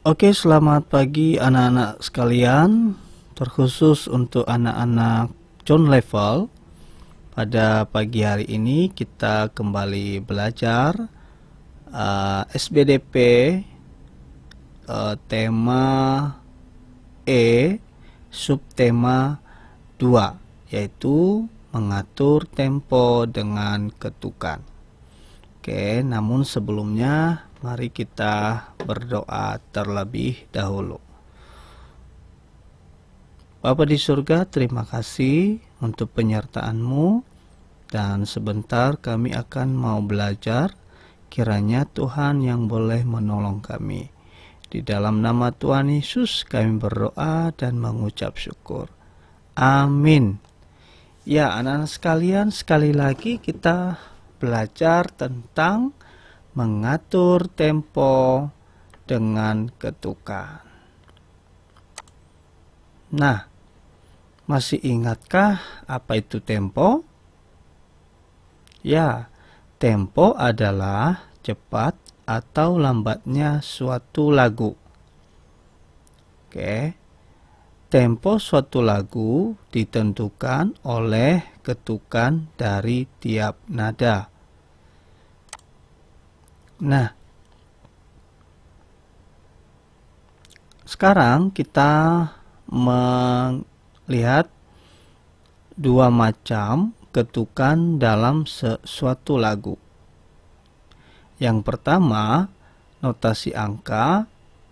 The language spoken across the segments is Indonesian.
Oke, selamat pagi anak-anak sekalian, terkhusus untuk anak-anak John Level. Pada pagi hari ini kita kembali belajar uh, eh, SBDP uh, eh, tema E subtema 2 yaitu mengatur tempo dengan ketukan. Oke, namun sebelumnya Mari kita berdoa terlebih dahulu. Bapa di surga, terima kasih untuk penyertaanmu dan sebentar kami akan mau belajar kiranya Tuhan yang boleh menolong kami. Di dalam nama Tuhan Yesus kami berdoa dan mengucap syukur. Amin. Ya, anak-anak sekalian, sekali lagi kita belajar tentang mengatur tempo dengan ketukan. Nah, masih ingatkah apa itu tempo? Ya, tempo adalah cepat atau lambatnya suatu lagu. Oke. Tempo suatu lagu ditentukan oleh ketukan dari tiap nada. Nah, sekarang kita melihat dua macam ketukan dalam sesuatu lagu. Yang pertama, notasi angka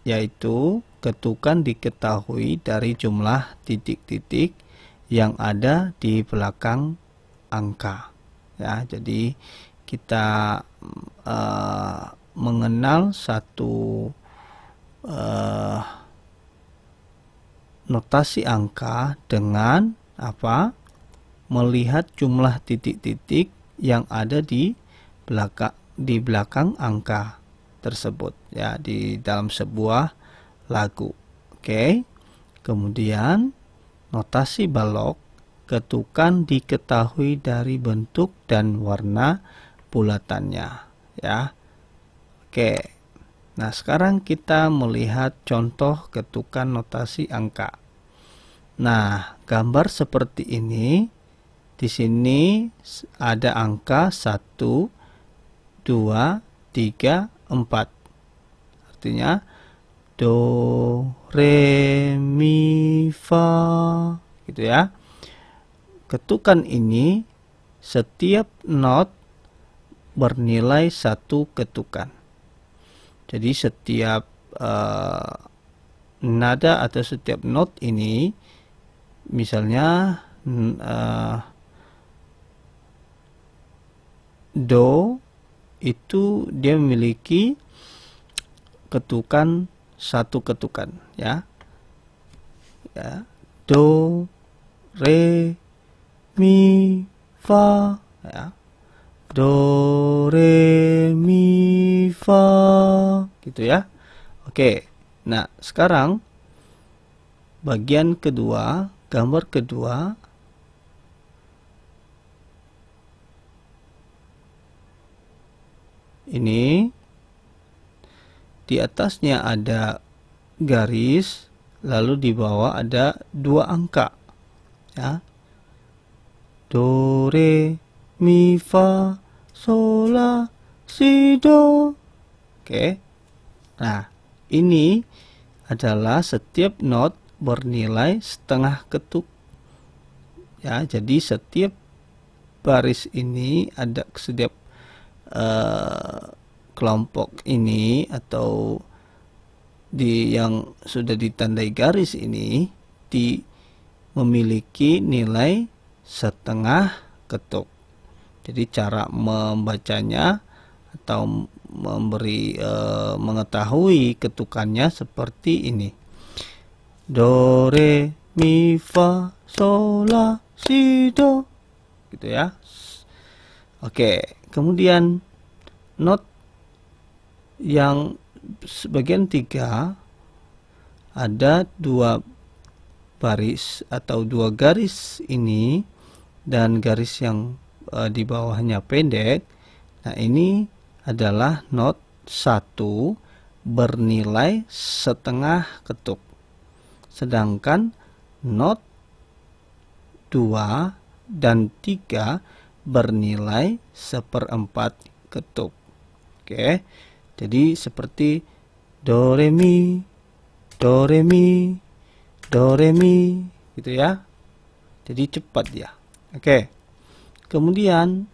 yaitu ketukan diketahui dari jumlah titik-titik yang ada di belakang angka. Ya, jadi kita Uh, mengenal satu uh, notasi angka dengan apa melihat jumlah titik-titik yang ada di belakang di belakang angka tersebut ya di dalam sebuah lagu oke kemudian notasi balok ketukan diketahui dari bentuk dan warna bulatannya ya. Oke. Nah, sekarang kita melihat contoh ketukan notasi angka. Nah, gambar seperti ini di sini ada angka 1 2 3 4. Artinya do re mi fa gitu ya. Ketukan ini setiap not bernilai satu ketukan. Jadi setiap uh, nada atau setiap not ini, misalnya uh, do itu dia memiliki ketukan satu ketukan ya ya do re mi fa ya do re mi fa gitu ya oke nah sekarang bagian kedua gambar kedua ini di atasnya ada garis lalu di bawah ada dua angka ya do re mi fa sola si do. Oke. Nah, ini adalah setiap not bernilai setengah ketuk. Ya, jadi setiap baris ini ada setiap uh, kelompok ini atau di yang sudah ditandai garis ini di memiliki nilai setengah ketuk. Jadi cara membacanya atau memberi e, mengetahui ketukannya seperti ini. Do re mi fa sol la si do gitu ya. Oke, kemudian not yang sebagian tiga ada dua baris atau dua garis ini dan garis yang e, di bawahnya pendek nah ini adalah not 1 bernilai setengah ketuk sedangkan not 2 dan 3 bernilai seperempat ketuk oke jadi seperti do re mi do re mi do re mi gitu ya jadi cepat ya oke Kemudian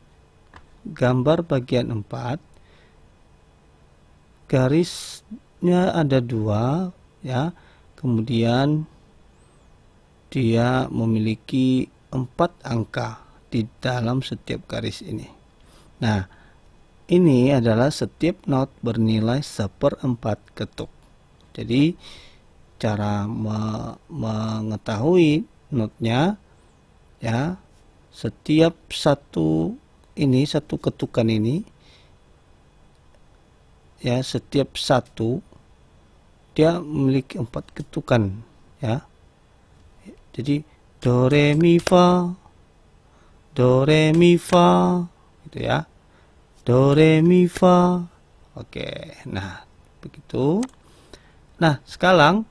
gambar bagian 4 garisnya ada dua ya. Kemudian dia memiliki empat angka di dalam setiap garis ini. Nah, ini adalah setiap not bernilai seperempat ketuk. Jadi cara me mengetahui notnya ya setiap satu ini satu ketukan ini ya setiap satu dia memiliki empat ketukan ya jadi do re mi fa do re mi fa gitu ya do re mi fa oke nah begitu nah sekarang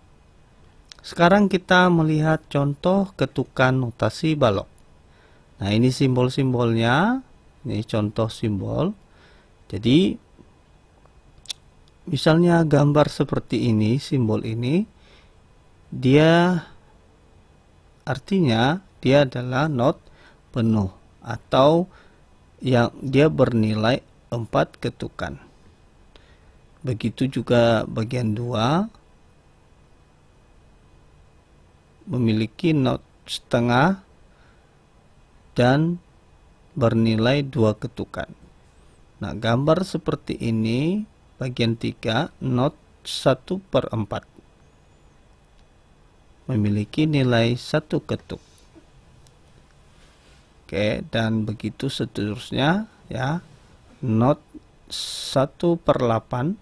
sekarang kita melihat contoh ketukan notasi balok Nah, ini simbol-simbolnya. Ini contoh simbol. Jadi misalnya gambar seperti ini, simbol ini dia artinya dia adalah not penuh atau yang dia bernilai 4 ketukan. Begitu juga bagian 2 memiliki not setengah dan bernilai dua ketukan. Nah, gambar seperti ini bagian 3 not 1 4 memiliki nilai satu ketuk. Oke, dan begitu seterusnya ya. Not 1 8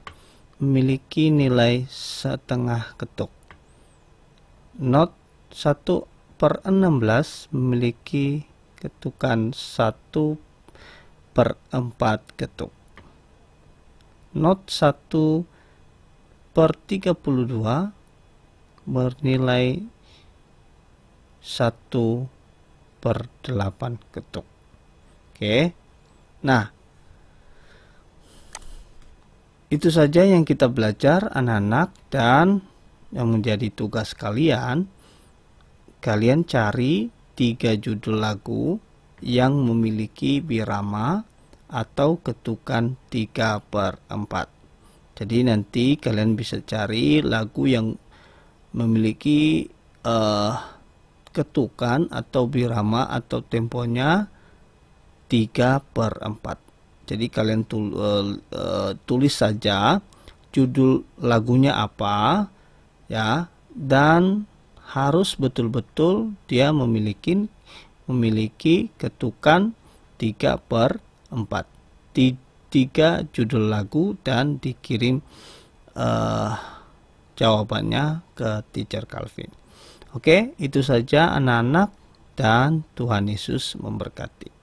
memiliki nilai setengah ketuk. Not 1 16 memiliki ketukan 1 per 4 ketuk not 1 per 32 bernilai 1 per 8 ketuk oke nah itu saja yang kita belajar anak-anak dan yang menjadi tugas kalian kalian cari tiga judul lagu yang memiliki birama atau ketukan 3 per 4 jadi nanti kalian bisa cari lagu yang memiliki uh, ketukan atau birama atau temponya 3 per 4 jadi kalian tul, uh, uh, tulis saja judul lagunya apa ya dan harus betul-betul dia memiliki memiliki ketukan 3 per 4 tiga judul lagu dan dikirim uh, jawabannya ke teacher Calvin oke itu saja anak-anak dan Tuhan Yesus memberkati